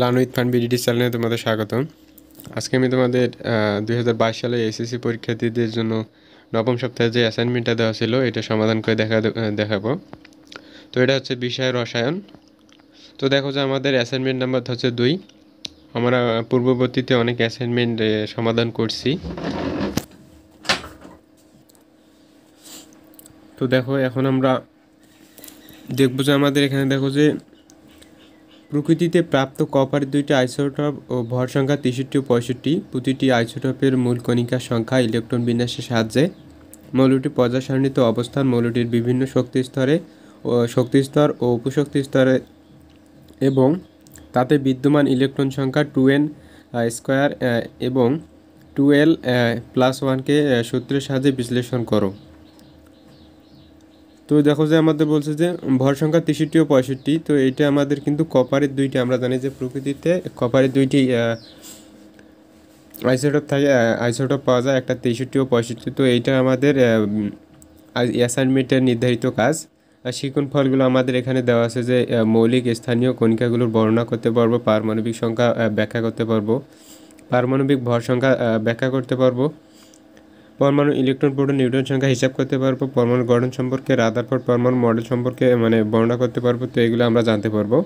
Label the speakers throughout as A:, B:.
A: লানুইত fun BDT চ্যানেলে তোমাদের স্বাগত আজকে আমি তোমাদের দুই সালে এসএসসি পরীক্ষার্থীদের জন্য নবম সপ্তাহে যে অ্যাসাইনমেন্টটা দেওয়া ছিল এটা সমাধান করে দেখা দেখাবো তো এটা হচ্ছে বিষয় রসায়ন তো দেখো যে আমাদের অ্যাসাইনমেন্ট নাম্বার হচ্ছে দুই আমরা পূর্ববর্তীতে অনেক অ্যাসাইনমেন্ট সমাধান করছি তো দেখো এখন আমরা দেখবো যে আমাদের এখানে দেখো যে প্রকৃতিতে প্রাপ্ত কপার দুইটি আইসোটপ ও ভর সংখ্যা তেষট্টি ও পঁয়ষট্টি প্রতিটি আইসোটপের মূল কণিকার সংখ্যা ইলেকট্রন বিন্যাসের সাহায্যে মৌলটি পর্যাসারণিত অবস্থান মৌলটির বিভিন্ন শক্তি স্তরে শক্তি স্তর ও উপশক্তি স্তরে এবং তাতে বিদ্যমান ইলেকট্রন সংখ্যা টু এন স্কোয়ার এবং টু এল প্লাস ওয়ানকে সূত্রের সাহায্যে বিশ্লেষণ করো তো দেখো যে আমাদের বলছে যে ভর সংখ্যা তেষট্টি ও পঁয়ষট্টি তো এটা আমাদের কিন্তু কপারের দুইটি আমরা জানি যে প্রকৃতিতে কপারের দুইটি আইসোটপ থাকে আইসোটপ পাওয়া যায় একটা তেষট্টি ও পঁয়ষট্টি তো এইটা আমাদের অ্যাসাইনমেন্টের নির্ধারিত কাজ আর শিকন ফলগুলো আমাদের এখানে দেওয়া আছে যে মৌলিক স্থানীয় কণিকাগুলোর বর্ণনা করতে পারবো পারমাণবিক সংখ্যা ব্যাখ্যা করতে পারবো পারমাণবিক ভর সংখ্যা ব্যাখ্যা করতে পারবো পরমাণু ইলেকট্রন প্রোটন নিউট্রন সংখ্যা হিসাব করতে পারবো পরমাণু গঠন সম্পর্কে রাদারফোর্ড পরমাণু মডেল সম্পর্কে মানে বর্ণনা করতে পারবো তো এগুলো আমরা জানতে পারবো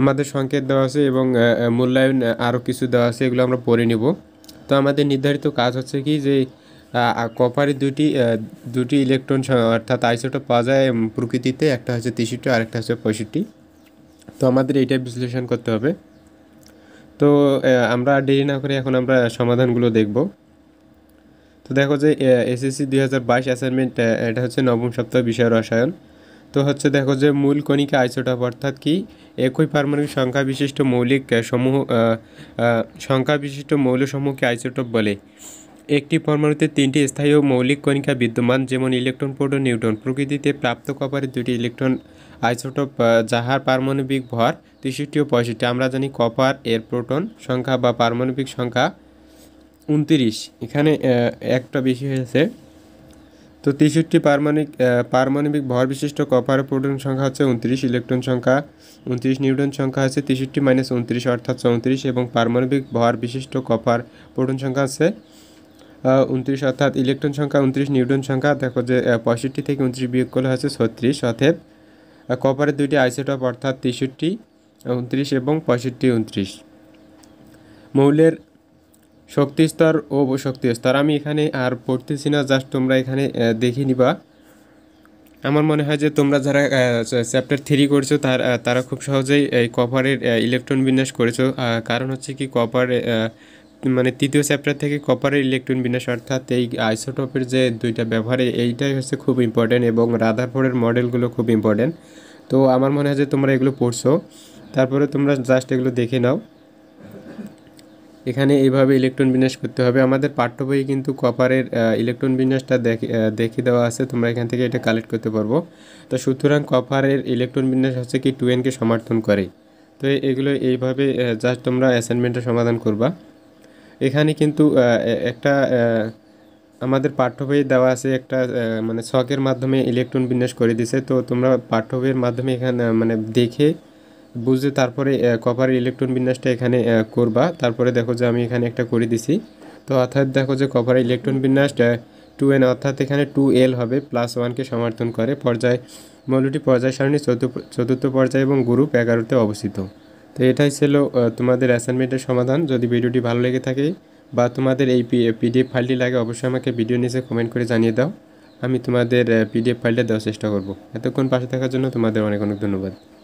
A: আমাদের সংকেত দেওয়া আছে এবং মূল্যায়ন আরও কিছু দেওয়া আছে এগুলো আমরা পড়ে নিব তো আমাদের নির্ধারিত কাজ হচ্ছে কি যে কপারের দুটি দুটি ইলেকট্রন অর্থাৎ আইসোটা পাওয়া যায় প্রকৃতিতে একটা হচ্ছে তেষট্টি আরেকটা হচ্ছে পঁয়ষট্টি তো আমাদের এটা বিশ্লেষণ করতে হবে তো আমরা দেরি না করে এখন আমরা সমাধানগুলো দেখবো তো দেখো যে এসএসসি দুই হাজার বাইশ অ্যাসাইনমেন্ট এটা হচ্ছে নবম সপ্তাহ বিষয় রসায়ন তো হচ্ছে দেখো যে মূল কণিকা আইসোটপ অর্থাৎ কি একই পারমাণবিক সংখ্যা বিশিষ্ট মৌলিক সমূহ সংখ্যা বিশিষ্ট মৌলসমূহকে আইসোটপ বলে একটি পরমাণুতে তিনটি স্থায়ী ও মৌলিক কণিকা বিদ্যমান যেমন ইলেকট্রন প্রোটন নিউটন প্রকৃতিতে প্রাপ্ত কপারে দুটি ইলেকট্রন আইসোটপ যাহার পারমাণবিক ভর তেষট্টি ও পঁয়ষট্টি আমরা জানি কপার এর প্রোটন সংখ্যা বা পারমাণবিক সংখ্যা উনত্রিশ এখানে একটা বেশি হয়েছে তো তেষট্টি পারমাণবিক পারমাণবিক ভর বিশিষ্ট কপার প্রোটন সংখ্যা হচ্ছে উনত্রিশ ইলেকট্রন সংখ্যা উনত্রিশ নিউটন সংখ্যা আছে তেষট্টি মাইনাস উনত্রিশ অর্থাৎ চৌত্রিশ এবং পারমাণবিক ভর বিশিষ্ট কপার প্রোটন সংখ্যা আছে উনত্রিশ অর্থাৎ ইলেকট্রন সংখ্যা উনত্রিশ নিউটন সংখ্যা দেখো যে পঁয়ষট্টি থেকে উনত্রিশ বিয়োগ করলে হচ্ছে ছত্রিশ অতএব কপারের দুইটি আইসোটপ অর্থাৎ তেষট্টি উনত্রিশ এবং পঁয়ষট্টি উনত্রিশ মৌলের শক্তি স্তর ও শক্তি স্তর আমি এখানে আর পড়তেছি না জাস্ট তোমরা এখানে দেখে নিবা আমার মনে হয় যে তোমরা যারা চ্যাপ্টার থ্রি করেছো তার তারা খুব সহজেই এই কপারের ইলেকট্রন বিন্যাস করেছো কারণ হচ্ছে কি কপার মানে তৃতীয় চ্যাপ্টার থেকে কপারের ইলেকট্রন বিন্যাস অর্থাৎ এই আইসোটপের যে দুইটা ব্যবহার এইটাই হচ্ছে খুব ইম্পর্টেন্ট এবং রাধারফোর্ডের মডেলগুলো খুব ইম্পর্টেন্ট তো আমার মনে হয় যে তোমরা এগুলো পড়ছো তারপরে তোমরা জাস্ট এগুলো দেখে নাও এখানে এইভাবে ইলেকট্রন বিন্যাস করতে হবে আমাদের পাঠ্য বইয়ে কিন্তু কপারের ইলেকট্রন বিন্যাসটা দেখে দেওয়া আছে তোমরা এখান থেকে এটা কালেক্ট করতে পারবো তো সুতরাং কপারের ইলেকট্রন বিন্যাস হচ্ছে কি টু এনকে সমর্থন করে তো এগুলো এইভাবে জাস্ট তোমরা অ্যাসাইনমেন্টটা সমাধান করবা এখানে কিন্তু একটা আমাদের পাঠ্য বইয়ে দেওয়া আছে একটা মানে শখের মাধ্যমে ইলেকট্রন বিন্যাস করে দিছে তো তোমরা পাঠ্য বইয়ের মাধ্যমে এখানে মানে দেখে বুঝে তারপরে কপার ইলেকট্রন বিন্যাসটা এখানে করবা তারপরে দেখো যে আমি এখানে একটা করে দিছি তো অর্থাৎ দেখো যে কপার ইলেকট্রন বিন্যাসটা টু এন অর্থাৎ এখানে টু এল হবে প্লাস ওয়ানকে সমর্থন করে পর্যায় মৌলটি পর্যায় সারণী চতুর্থ পর্যায় এবং গ্রুপ এগারোতে অবস্থিত তো এটাই ছিল তোমাদের অ্যাসাইনমেন্টের সমাধান যদি ভিডিওটি ভালো লেগে থাকে বা তোমাদের এই পিডিএফ ফাইলটি লাগে অবশ্যই আমাকে ভিডিও নিচে কমেন্ট করে জানিয়ে দাও আমি তোমাদের পিডিএফ ফাইলটা দেওয়ার চেষ্টা করব এতক্ষণ পাশে থাকার জন্য তোমাদের অনেক অনেক ধন্যবাদ